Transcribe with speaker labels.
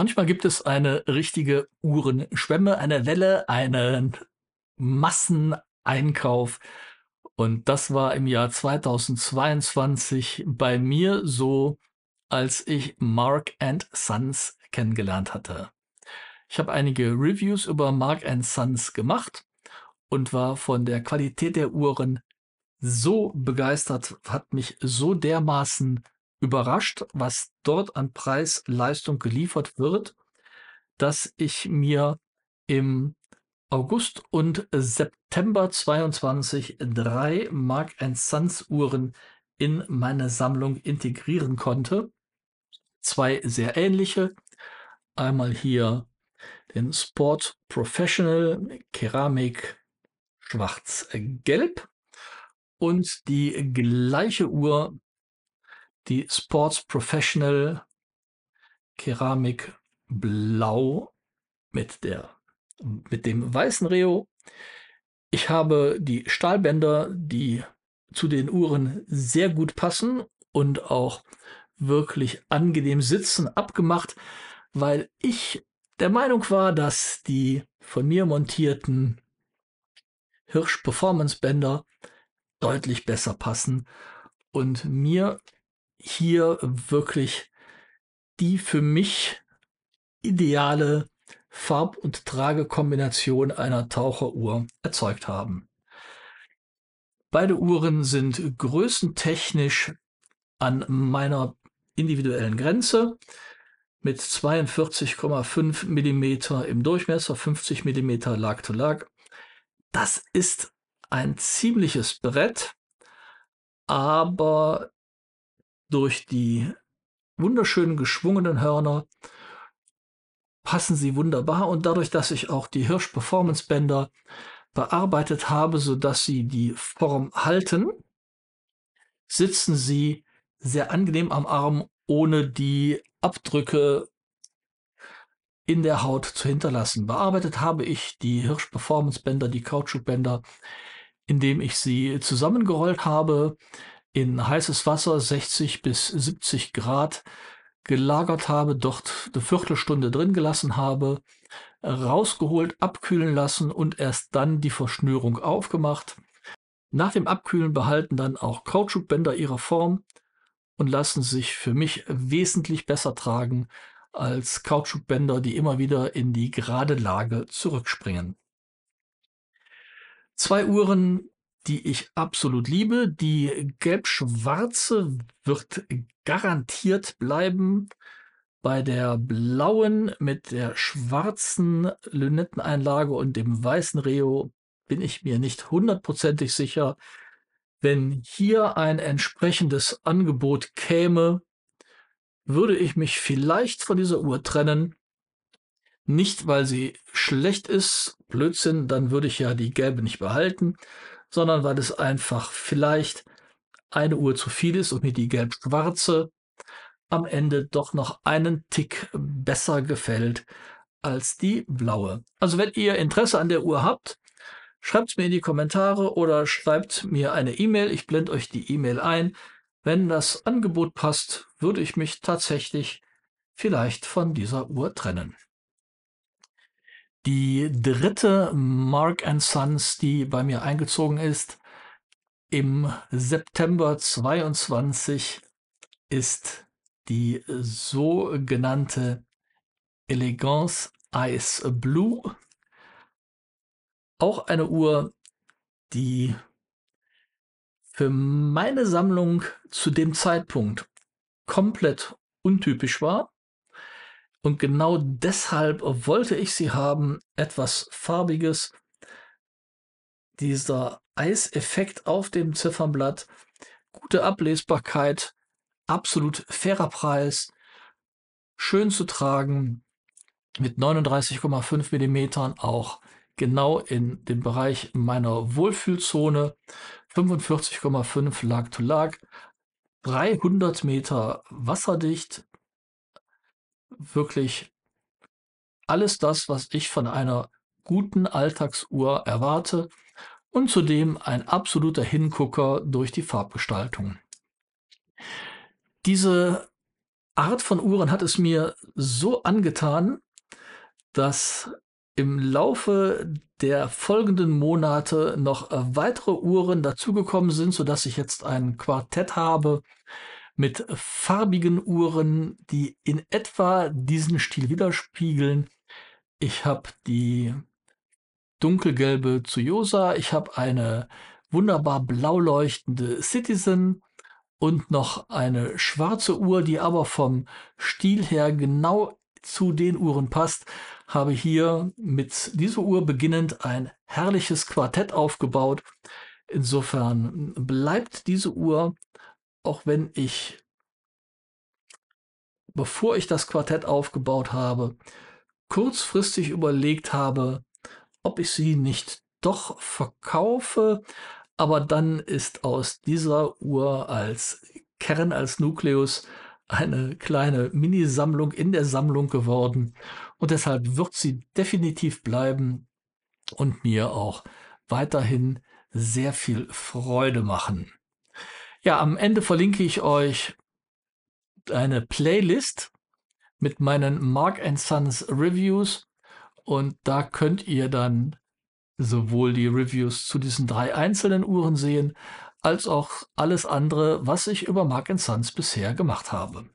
Speaker 1: Manchmal gibt es eine richtige Uhrenschwemme, eine Welle, einen Masseneinkauf. Und das war im Jahr 2022 bei mir so, als ich Mark and Sons kennengelernt hatte. Ich habe einige Reviews über Mark and Sons gemacht und war von der Qualität der Uhren so begeistert, hat mich so dermaßen überrascht, was dort an Preis-Leistung geliefert wird, dass ich mir im August und September 22 drei Mark Sons Uhren in meine Sammlung integrieren konnte. Zwei sehr ähnliche. Einmal hier den Sport Professional Keramik Schwarz-Gelb und die gleiche Uhr die Sports Professional Keramik Blau mit der, mit dem weißen Reo. Ich habe die Stahlbänder, die zu den Uhren sehr gut passen und auch wirklich angenehm sitzen, abgemacht, weil ich der Meinung war, dass die von mir montierten Hirsch Performance Bänder deutlich besser passen und mir hier wirklich die für mich ideale Farb- und Tragekombination einer Taucheruhr erzeugt haben. Beide Uhren sind größentechnisch an meiner individuellen Grenze mit 42,5 mm im Durchmesser, 50 mm Lag to Lag. Das ist ein ziemliches Brett, aber durch die wunderschönen geschwungenen Hörner passen sie wunderbar und dadurch, dass ich auch die Hirsch Performance Bänder bearbeitet habe, sodass sie die Form halten, sitzen sie sehr angenehm am Arm, ohne die Abdrücke in der Haut zu hinterlassen. Bearbeitet habe ich die Hirsch Performance Bänder, die Kautschukbänder, indem ich sie zusammengerollt habe, in heißes Wasser 60 bis 70 Grad gelagert habe, dort eine Viertelstunde drin gelassen habe, rausgeholt, abkühlen lassen und erst dann die Verschnürung aufgemacht. Nach dem Abkühlen behalten dann auch Kautschukbänder ihre Form und lassen sich für mich wesentlich besser tragen als Kautschukbänder, die immer wieder in die gerade Lage zurückspringen. Zwei Uhren die ich absolut liebe. Die gelb-schwarze wird garantiert bleiben. Bei der blauen mit der schwarzen Lünetteneinlage und dem weißen Reo bin ich mir nicht hundertprozentig sicher. Wenn hier ein entsprechendes Angebot käme, würde ich mich vielleicht von dieser Uhr trennen. Nicht, weil sie schlecht ist, Blödsinn, dann würde ich ja die gelbe nicht behalten, sondern weil es einfach vielleicht eine Uhr zu viel ist und mir die gelb-schwarze am Ende doch noch einen Tick besser gefällt als die blaue. Also wenn ihr Interesse an der Uhr habt, schreibt es mir in die Kommentare oder schreibt mir eine E-Mail. Ich blende euch die E-Mail ein. Wenn das Angebot passt, würde ich mich tatsächlich vielleicht von dieser Uhr trennen. Die dritte Mark Sons, die bei mir eingezogen ist, im September 22 ist die sogenannte Elegance Ice Blue. Auch eine Uhr, die für meine Sammlung zu dem Zeitpunkt komplett untypisch war. Und genau deshalb wollte ich sie haben, etwas Farbiges. Dieser Eiseffekt auf dem Ziffernblatt, gute Ablesbarkeit, absolut fairer Preis, schön zu tragen, mit 39,5 mm auch genau in dem Bereich meiner Wohlfühlzone, 45,5 Lag to Lag, 300 Meter wasserdicht, wirklich alles das, was ich von einer guten Alltagsuhr erwarte und zudem ein absoluter Hingucker durch die Farbgestaltung. Diese Art von Uhren hat es mir so angetan, dass im Laufe der folgenden Monate noch weitere Uhren dazugekommen sind, sodass ich jetzt ein Quartett habe, mit farbigen Uhren, die in etwa diesen Stil widerspiegeln. Ich habe die dunkelgelbe Tsuyosa, ich habe eine wunderbar blau leuchtende Citizen und noch eine schwarze Uhr, die aber vom Stil her genau zu den Uhren passt, habe hier mit dieser Uhr beginnend ein herrliches Quartett aufgebaut. Insofern bleibt diese Uhr auch wenn ich, bevor ich das Quartett aufgebaut habe, kurzfristig überlegt habe, ob ich sie nicht doch verkaufe, aber dann ist aus dieser Uhr als Kern, als Nukleus eine kleine Mini-Sammlung in der Sammlung geworden und deshalb wird sie definitiv bleiben und mir auch weiterhin sehr viel Freude machen. Ja, am Ende verlinke ich euch eine Playlist mit meinen Mark Sons Reviews und da könnt ihr dann sowohl die Reviews zu diesen drei einzelnen Uhren sehen, als auch alles andere, was ich über Mark Sons bisher gemacht habe.